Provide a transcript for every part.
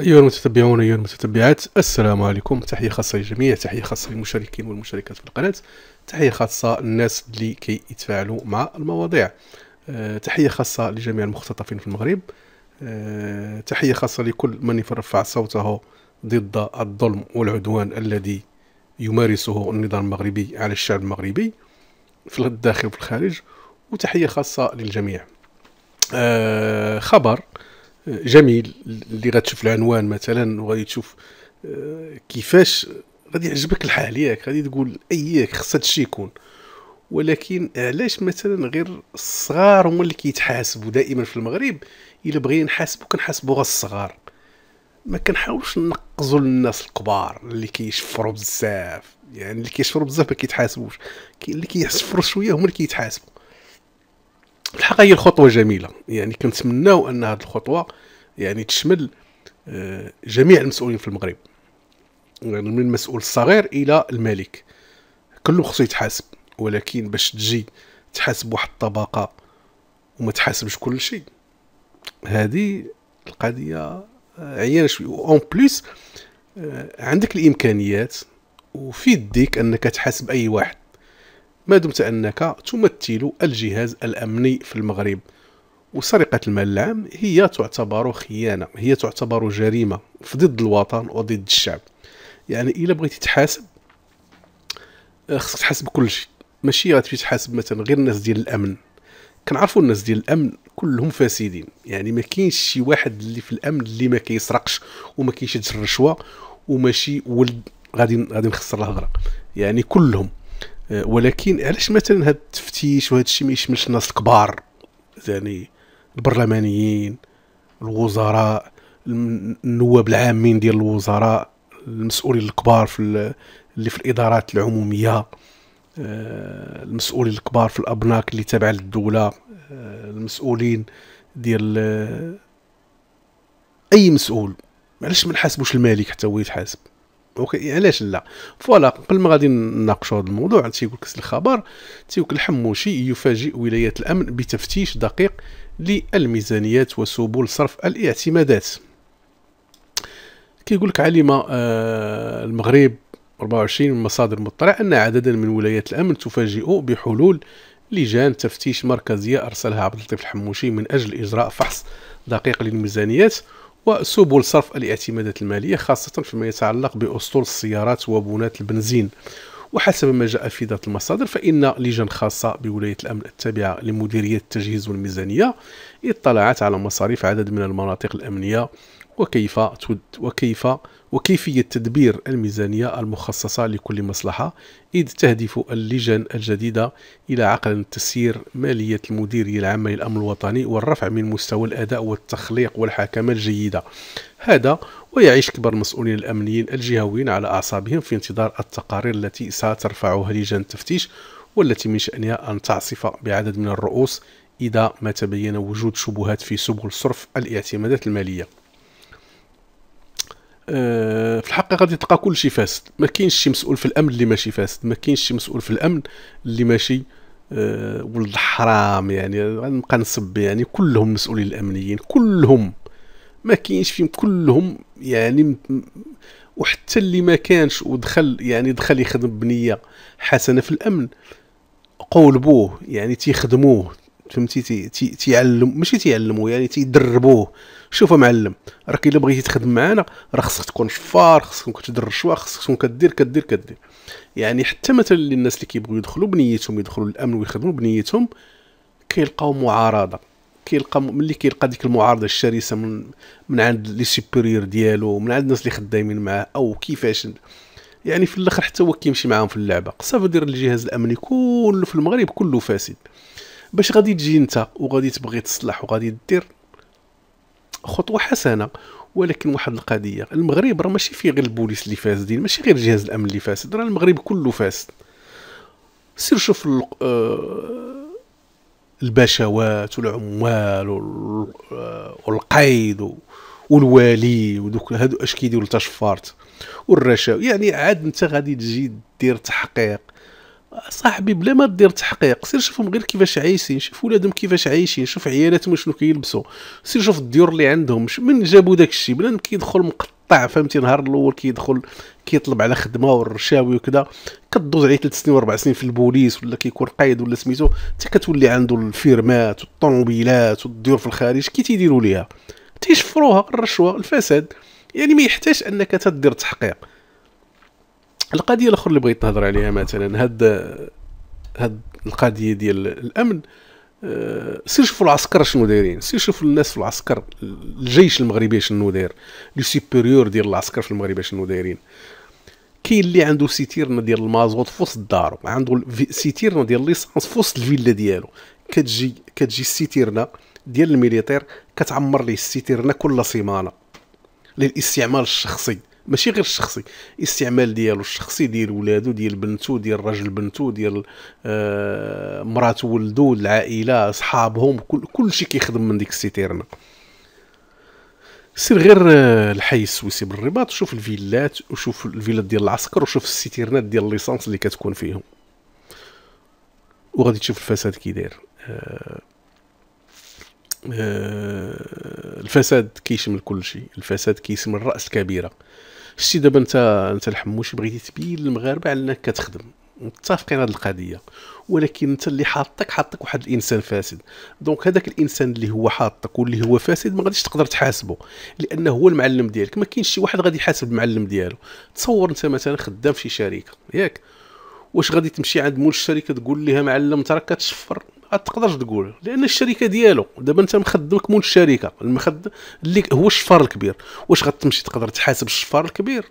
أيها المتتبعون أيها المتتبعات السلام عليكم تحية خاصة للجميع تحية خاصة للمشاركين والمشاركات في القناة تحية خاصة للناس اللي كي يتفاعلوا مع المواضيع أه تحية خاصة لجميع المختطفين في المغرب أه تحية خاصة لكل من يرفع صوته ضد الظلم والعدوان الذي يمارسه النظام المغربي على الشعب المغربي في الداخل وفي الخارج وتحية خاصة للجميع أه خبر جميل اللي غتشوف العنوان مثلا وغادي تشوف آه، كيفاش غادي يعجبك الحال ياك غادي تقول اياك خص هادشي يكون ولكن علاش مثلا غير الصغار هما اللي كيتحاسبوا دائما في المغرب الا بغينا نحاسبوا كنحاسبوا غير الصغار ما كنحاولش نقزوا للناس الكبار اللي كيشفروا بزاف يعني اللي كيشفروا بزاف ما كيتحاسبوش اللي كيشفروا شويه هما اللي كيتحاسبوا الحقيقه هي الخطوه جميله يعني كنتمناو ان هذه الخطوه يعني تشمل آه، جميع المسؤولين في المغرب يعني من المسؤول الصغير الى الملك كله خصو يتحاسب ولكن باش تجي تحاسب واحد الطبقه وما تحاسبش كل شيء هذه القضيه آه، عيانه شويه اون بليس آه، عندك الامكانيات وفي يديك انك تحاسب اي واحد ما دمت أنك تمثل الجهاز الأمني في المغرب وسرقة المال العام هي تعتبر خيانة هي تعتبر جريمة في ضد الوطن وضد الشعب يعني إلا بغيتي تحاسب آه، خصك تحاسب كل شيء ماشي غتمشي تحاسب مثلا غير الناس ديال الأمن كنعرفوا الناس ديال الامن كلهم فاسدين يعني ما كاينش شي واحد اللي في الامن اللي ما كيسرقش وما كيشدش الرشوه وماشي ولد غادي غادي نخسر الهضره يعني كلهم ولكن علاش مثلا هذا التفتيش وهذا الشيء ما يشملش الناس الكبار يعني البرلمانيين الوزراء النواب العامين ديال الوزراء المسؤولين الكبار في اللي في الادارات العموميه آه، المسؤولين الكبار في الابناك اللي تابعه للدوله آه، المسؤولين ديال آه، اي مسؤول علاش ما نحاسبوش الملك حتى هو يتحاسب اوكي إيه، علاش لا فوالا قبل ما غادي نناقشوا هذا الموضوع تيقول لك الخبر تيقول الحموشي يفاجئ ولايه الامن بتفتيش دقيق للميزانيات وسبل صرف الاعتمادات كيقول لك علم آه، المغرب 24 من مصادر مطلع أن عددا من ولايات الأمن تفاجئ بحلول لجان تفتيش مركزية أرسلها عبد اللطيف الحموشي من أجل إجراء فحص دقيق للميزانيات وسبل صرف الاعتمادات المالية خاصة فيما يتعلق بأسطول السيارات وبنات البنزين وحسب ما جاء في ذات المصادر فإن لجان خاصة بولاية الأمن التابعة لمديرية التجهيز والميزانية اطلعت على مصاريف عدد من المناطق الأمنية وكيف وكيف وكيفية تدبير الميزانية المخصصة لكل مصلحة إذ تهدف اللجان الجديدة إلى عقل تسيير مالية المديرية العامة للأمن الوطني والرفع من مستوى الأداء والتخليق والحكمة الجيدة هذا ويعيش كبار المسؤولين الأمنيين الجهويين على أعصابهم في انتظار التقارير التي سترفعها لجان التفتيش والتي من شأنها أن تعصف بعدد من الرؤوس إذا ما تبين وجود شبهات في سبل صرف الاعتمادات المالية آه، في الحقيقه غادي تلقى كل شيء فاسد ما كاينش شي مسؤول في الامن اللي ماشي فاسد ما كاينش شي مسؤول في الامن اللي ماشي آه، ولد حرام يعني غنبقى نسب يعني كلهم مسؤولين الامنيين كلهم ما كاينش فيهم كلهم يعني وحتى اللي ما كانش ودخل يعني دخل يخدم بنيه حسنه في الامن قولبوه يعني تيخدموه فهمتي تي تيعلم ماشي تيعلمو يعني تيدربوه شوف معلم راك الا بغيتي تخدم معانا راه خصك تكون شفار خصك تكون كتدير الرشوه خصك تكون كدير كدير كدير يعني حتى مثلا الناس اللي كيبغيو يدخلوا بنيتهم يدخلوا للامن ويخدموا بنيتهم كيلقاو معارضه كيلقى ملي كيلقى ديك المعارضه الشرسه من من عند لي سوبيريور ديالو من عند الناس اللي خدامين معاه او كيفاش يعني في الاخر حتى هو كيمشي معاهم في اللعبه صافي دير الجهاز الامني كله في المغرب كله فاسد باش غادي تجي انت وغادي تبغي تصلح وغادي دير خطوه حسنه ولكن واحد القضيه المغرب راه ماشي فيه غير البوليس اللي فاسدين ماشي غير جهاز الامن اللي فاسد راه المغرب كله فاسد سير شوف آه، الباشوات والعمال آه، والقيد والوالي ودوك هادو اش كيديروا التشفارت والرشاوي يعني عاد انت غادي تجي دير تحقيق صاحبي بلا ما دير تحقيق سير شوفهم غير كيفاش عايشين شوف ولادهم كيفاش عايشين شوف عيالاتهم شنو كيلبسوا سير شوف الديور اللي عندهم من جابوا داك الشيء بلا كيدخل مقطع فهمتي نهار الاول كيدخل كيطلب على خدمه والرشاوي وكذا كدوز عليه ثلاث سنين واربع سنين في البوليس ولا كيكون قايد ولا سميتو حتى كتولي عنده الفيرمات والطوموبيلات والديور في الخارج كي تيديروا ليها تيشفروها الرشوه الفساد يعني ما يحتاج انك تدير تحقيق القضيه الاخرى اللي بغيت نهضر عليها مثلا هاد هاد القضيه ديال الامن آه، سير شوفوا العسكر شنو دايرين سير شوفوا الناس في العسكر الجيش المغربي شنو داير لو سوبيريور ديال العسكر في المغرب شنو دايرين كاين اللي عنده سيتيرنا ديال المازوت في وسط دارو عنده سيتيرنا ديال ليسانس في وسط الفيلا ديالو كتجي كتجي السيتيرنا ديال الميليتير كتعمر ليه السيتيرنا كل سيمانه للاستعمال الشخصي ماشي غير الشخصي الاستعمال ديالو الشخصي ديال ولادو ديال بنتو ديال راجل بنتو ديال آه مرات ولدو العائله صحابهم كل كلشي كيخدم من ديك السيتيرنا سير غير آه، الحي السويسي بالرباط وشوف الفيلات وشوف الفيلات ديال العسكر وشوف السيتيرنات ديال الليسانس اللي كتكون فيهم وغادي تشوف الفساد كي داير آه آه الفساد كيشمل كل شيء الفساد كيشمل راس كبيره شتي دابا انت انت الحموش بغيتي تبين للمغاربه على انك كتخدم متفقين هذه القضيه ولكن انت اللي حاطك حاطك واحد الانسان فاسد دونك هذاك الانسان اللي هو حاطك واللي هو فاسد ما غاديش تقدر تحاسبه لانه هو المعلم ديالك ما كاينش شي واحد غادي يحاسب المعلم ديالو تصور انت مثلا خدام في شركه ياك واش غادي تمشي عند مول الشركه تقول لها معلم تراك كتشفر آه، تقدرش تقول لان الشركه ديالو دابا انت مخدمك مول الشركه المخد اللي هو الشفار الكبير واش غتمشي تقدر تحاسب الشفار الكبير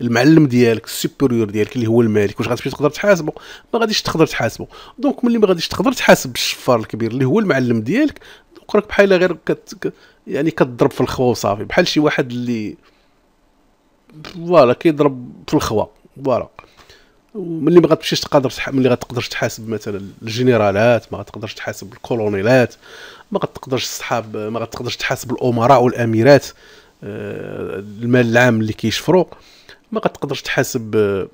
المعلم ديالك السوبيريور ديالك اللي هو المالك واش غتمشي تقدر تحاسبه ما غاديش تقدر تحاسبه دونك ملي ما غاديش تقدر تحاسب الشفار الكبير اللي هو المعلم ديالك دونك راك بحال غير كت... يعني كتضرب في الخوا وصافي بحال شي واحد اللي فوالا كيضرب في الخوا فوالا وملي ما غاتمشيش تقدر ملي غاتقدرش تحاسب مثلا الجنرالات ما غاتقدرش تحاسب الكولونيلات ما غاتقدرش الصحاب ما غاتقدرش تحاسب الامراء والاميرات آه، المال العام اللي كيشفروا ما غاتقدرش تحاسب آه،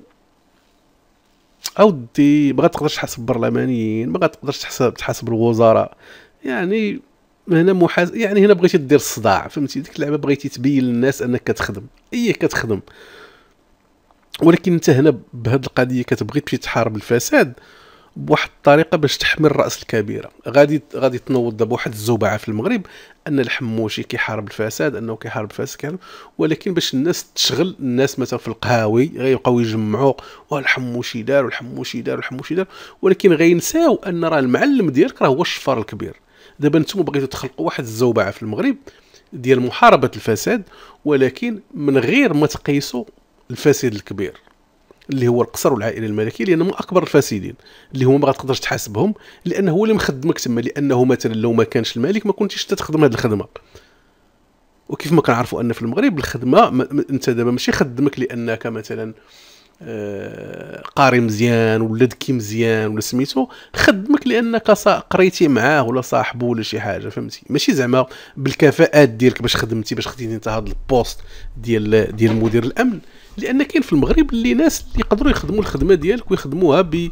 اودي ما غاتقدرش تحاسب البرلمانيين ما غاتقدرش تحاسب تحاسب الوزراء يعني هنا محاز يعني هنا بغيتي دير الصداع فهمتي ديك اللعبه بغيتي تبين للناس انك كتخدم اي كتخدم ولكن انت هنا بهذه القضيه كتبغي تمشي تحارب الفساد بواحد الطريقه باش تحمي الراس الكبيره غادي غادي تنوض دابا واحد الزبعه في المغرب ان الحموشي كيحارب الفساد انه كيحارب الفساد ولكن باش الناس تشغل الناس مثلا في القهاوي غيبقاو يجمعوا والحموشي أه، دار والحموشي دار والحموشي دار ولكن غينساو ان راه المعلم ديالك راه هو الشفار الكبير دابا نتوما بغيتو تخلقوا واحد الزوبعه في المغرب ديال محاربه الفساد ولكن من غير ما تقيسوا الفاسد الكبير اللي هو القصر والعائله الملكيه لان اكبر الفاسدين اللي هما ما غتقدرش تحاسبهم لانه هو اللي مخدمك تما لانه مثلا لو ما كانش الملك ما كنتيش تخدم هذه الخدمه وكيف ما كنعرفوا ان في المغرب الخدمه انت دابا ماشي خدمك لانك مثلا آه، قاري مزيان ولا ذكي مزيان ولا سميتو خدمك لانك قريتي معاه ولا صاحبه ولا شي حاجه فهمتي ماشي زعما بالكفاءات ديالك باش خدمتي باش خديتي انت هذا البوست ديال ديال مدير الامن لان كاين في المغرب اللي ناس اللي يقدروا يخدموا الخدمه ديالك ويخدموها ب...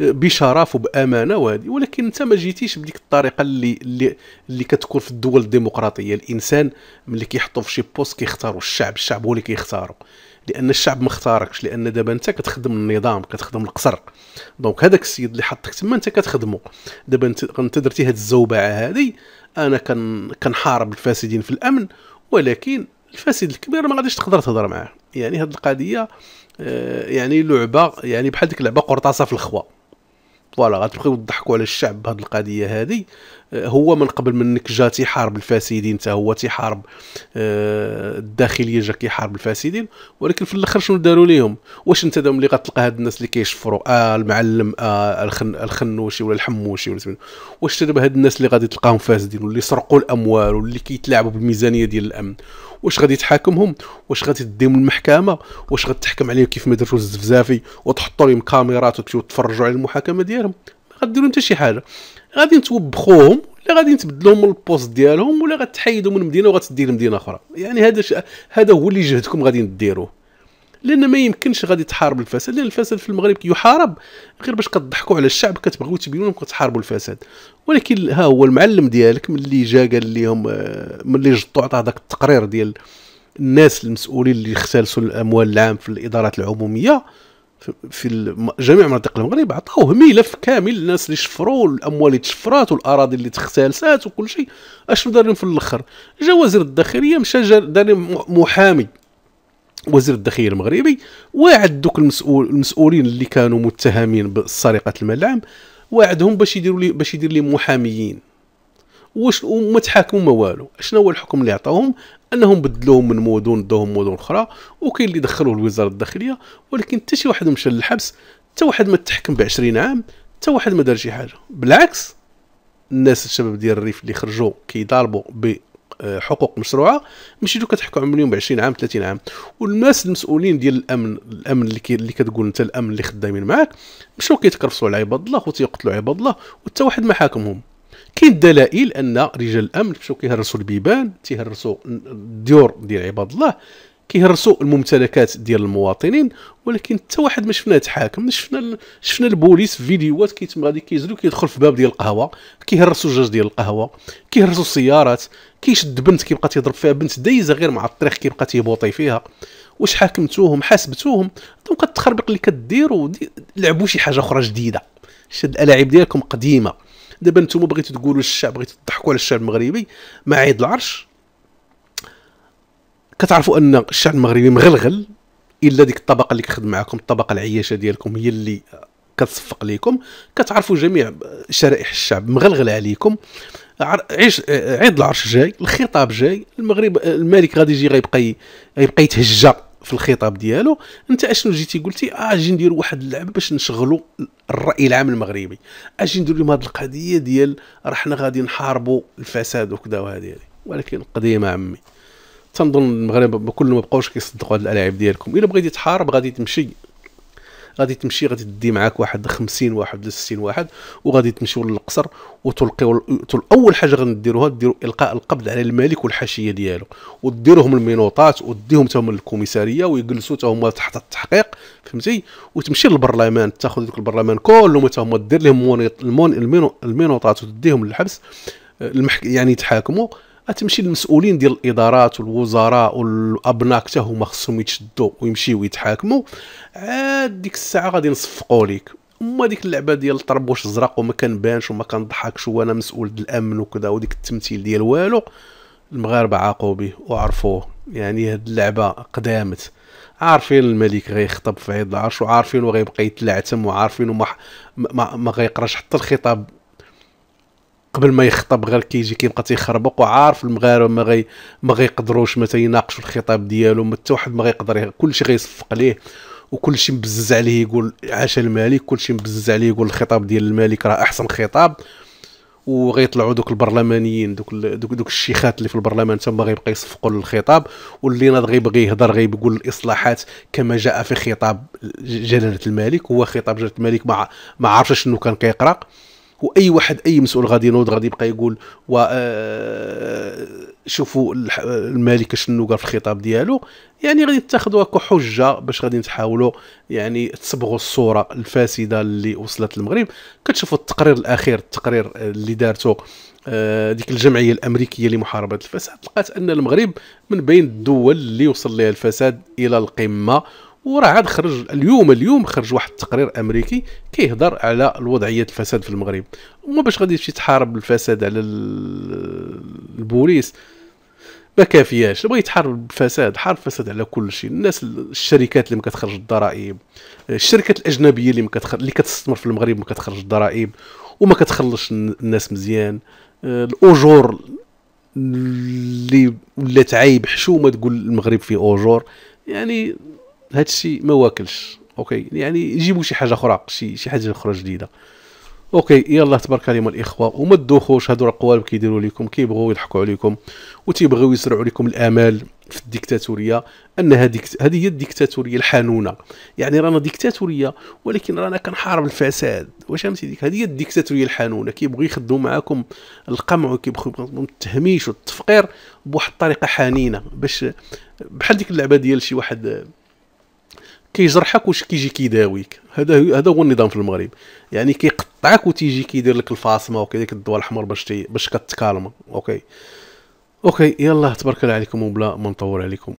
بشرف وبامانه وهذه ولكن انت ما جيتيش بديك الطريقه اللي اللي اللي كتكون في الدول الديمقراطيه الانسان ملي كيحطوا في شي بوست كيختاروا الشعب الشعب هو اللي كيختاروا كي لان الشعب ما اختاركش لان دابا انت كتخدم النظام كتخدم القصر دونك هذاك السيد اللي حطك تما انت كتخدمه دابا انت درتي هذه الزوبعه هذه انا كن كنحارب الفاسدين في الامن ولكن الفاسد الكبير ما غاديش تقدر تهضر معاه يعني هذه القضيه آه، يعني لعبه يعني بحال ديك اللعبه قرطاسه في الخوا فوالا غتبقيو تضحكوا على الشعب بهذه القضيه هذه آه، هو من قبل منك جا تيحارب الفاسدين حتى هو تيحارب آه، الداخليه جا كيحارب الفاسدين ولكن في الاخر شنو داروا ليهم واش انت دوم اللي غتلقى هاد الناس اللي كيشفروا اه المعلم اه الخن الخنوشي ولا الحموشي ولا واش دابا هاد الناس اللي غادي تلقاهم فاسدين واللي سرقوا الاموال واللي كيتلاعبوا بالميزانيه ديال الامن واش غادي تحاكمهم واش غادي تديهم المحكمه واش غتحكم عليهم كيف ما درتو الزفزافي وتحطوا لهم كاميرات وتمشيو تفرجوا على المحاكمه ديالهم ديالهم ما غديروا حتى شي حاجه غادي نتوبخوهم ولا غادي نتبدلوهم من البوست ديالهم ولا غتحيدوا من المدينه وغتدي لمدينه اخرى يعني هذا ش... هذا هو اللي جهدكم غادي ديروه لان ما يمكنش غادي تحارب الفساد لان الفساد في المغرب يحارب غير باش كتضحكوا على الشعب كتبغيو تبينوا كتحاربوا الفساد ولكن ها هو المعلم ديالك ملي جا قال لهم آه، ملي جطو عطاه هذاك التقرير ديال الناس المسؤولين اللي اختلسوا الاموال العام في الادارات العموميه في جميع مناطق المغرب عطاوه ملف كامل الناس اللي شفروا الاموال اللي تشفرات والاراضي اللي تختلسات وكل شيء اشنو دار لهم في الاخر جا وزير الداخليه مشى دار محامي وزير الداخليه المغربي وعد دوك المسؤول المسؤولين اللي كانوا متهمين بسرقه المال العام باش يديروا لي باش يدير لي محاميين واش وما تحاكموا ما والو شنو هو الحكم اللي عطاوهم انهم بدلوهم من مدن داوهم مدن اخرى وكاين اللي دخلوه لوزاره الداخليه ولكن حتى شي واحد مشى للحبس حتى واحد ما تحكم ب 20 عام حتى واحد ما دار شي حاجه بالعكس الناس الشباب ديال الريف اللي خرجوا كيضاربوا بحقوق مشروعه مشيتو كتحكوا عليهم ب 20 عام 30 عام والناس المسؤولين ديال الامن الامن اللي, كي اللي كتقول انت الامن اللي خدامين معاك مشاو كيتكرفصوا على عباد الله وتيقتلوا عباد الله وحتى واحد ما حاكمهم كاين دلائل ان رجال الامن مشاو كيهرسوا البيبان تيهرسوا الديور ديال عباد الله كيهرسوا الممتلكات ديال المواطنين ولكن حتى واحد ما شفناه تحاكم شفنا شفنا البوليس في فيديوهات كيتم غادي كيزلو كيدخل في باب ديال القهوه كيهرسوا جوج ديال القهوه كيهرسوا السيارات كيشد بنت كيبقى تيضرب فيها بنت دايزه غير مع الطريق كيبقى تيبوطي فيها واش حاكمتوهم حاسبتوهم دونك التخربيق اللي كديروا لعبوا شي حاجه اخرى جديده شد الالاعيب ديالكم قديمه دابا نتوما بغيتو تقولوا للشعب بغيتو تضحكوا على الشعب المغربي مع عيد العرش كتعرفوا ان الشعب المغربي مغلغل الا ديك الطبقه اللي كخدم معاكم الطبقه العياشه ديالكم هي اللي كتصفق ليكم كتعرفوا جميع شرائح الشعب مغلغل عليكم عيش عيد العرش جاي الخطاب جاي المغرب الملك غادي يجي غيبقى غيبقى يتهجى في الخطاب ديالو انت اشنو جيتي قلتي اه اجي ندير واحد اللعبه باش نشغلوا الراي العام المغربي اجي ندير لهم هذه القضيه ديال راه حنا غادي نحاربوا الفساد وكذا وهذه ولكن قديمه عمي تنظن المغرب كلهم ما بقاوش كيصدقوا هاد الالعاب ديالكم الا بغيتي تحارب غادي تمشي غادي تمشي غادي تدي معاك واحد 50 واحد ولا 60 واحد وغادي تمشيو للقصر وتلقيو اول حاجه غنديروها ديروا القاء القبض على الملك والحاشيه ديالو وديروهم المينوطات وديهم تاهم للكوميساريه ويجلسوا تاهم تحت التحقيق فهمتي وتمشي للبرلمان تاخذ ذوك البرلمان كلهم تاهم دير لهم المينوطات وتديهم للحبس آه، المحك... يعني تحاكموا تمشي للمسؤولين ديال الادارات والوزراء والابناك حتى هما خصهم يتشدوا ويمشيو يتحاكموا عاد ديك الساعه غادي نصفقوا ليك هما ديك اللعبه ديال الطربوش الزرق وما كنبانش وما كنضحكش وانا مسؤول الامن وكذا وديك التمثيل ديال والو المغاربه عاقوا به وعرفوه يعني هاد اللعبه قدامت عارفين الملك غيخطب في عيد العرش وعارفين وغيبقى يتلعتم وعارفين وما ما, ما غيقراش حتى الخطاب قبل ما يخطب غير كيجي كيبقى تيخربق وعارف المغاربه ما غي ما غيقدروش ما تيناقشوا الخطاب ديالو ما حتى واحد ما غيقدر كلشي غيصفق ليه وكلشي مبزز عليه يقول عاش الملك كلشي مبزز عليه يقول الخطاب ديال الملك راه احسن خطاب وغيطلعوا دوك البرلمانيين دوك ال... دوك, دوك الشيخات اللي في البرلمان تما غيبقى يصفقوا للخطاب واللي ناض غيبغي يهضر غيقول الاصلاحات كما جاء في خطاب جلاله الملك هو خطاب جلاله الملك ما مع... عرفش شنو كان كيقرا واي واحد اي مسؤول غادي ينوض غادي يبقى يقول و آه، شوفوا الملك شنو قال في الخطاب ديالو يعني غادي تاخذوها كحجه باش غادي تحاولوا يعني تصبغوا الصوره الفاسده اللي وصلت للمغرب كتشوفوا التقرير الاخير التقرير اللي دارته آه، ديك الجمعيه الامريكيه لمحاربه الفساد لقات ان المغرب من بين الدول اللي وصل لها الفساد الى القمه وراه عاد خرج اليوم اليوم خرج واحد التقرير امريكي كيهضر على الوضعيه الفساد في المغرب وما باش غادي تمشي تحارب الفساد على البوليس ما كافياش بغيت تحارب الفساد حارب الفساد على كل شيء الناس الشركات اللي ما كتخرج الضرائب الشركات الاجنبيه اللي كتخرج اللي كتستثمر في المغرب ما كتخرج الضرائب وما كتخلصش الناس مزيان آه، الاجور اللي ولات عايب حشومه تقول المغرب فيه اجور يعني هذا الشيء ما واكلش اوكي يعني جيبوا شي حاجه اخرى شي شي حاجه اخرى جديده اوكي يلا تبارك عليهم الاخوه وما تدوخوش هادو القوالب كيديروا لكم كيبغوا يضحكوا عليكم وتيبغيو يزرعوا لكم الامال في الديكتاتوريه ان هذه هذه هي الديكتاتوريه الحنونه يعني رانا ديكتاتوريه ولكن رانا كنحارب الفساد واش فهمتي ديك هذه هي الديكتاتوريه الحنونه كيبغي يخدموا معاكم القمع يخدموا التهميش والتفقير بواحد الطريقه حنينه باش بحال ديك اللعبه ديال شي واحد كيجرحك واش كيجي كيداويك هذا هذا هو النظام في المغرب يعني كيقطعك وتيجي كيدير لك الفاصمه وكيدير الدواء الاحمر باش تي باش كتكالما اوكي اوكي يلا تبارك الله عليكم وبلا ما نطول عليكم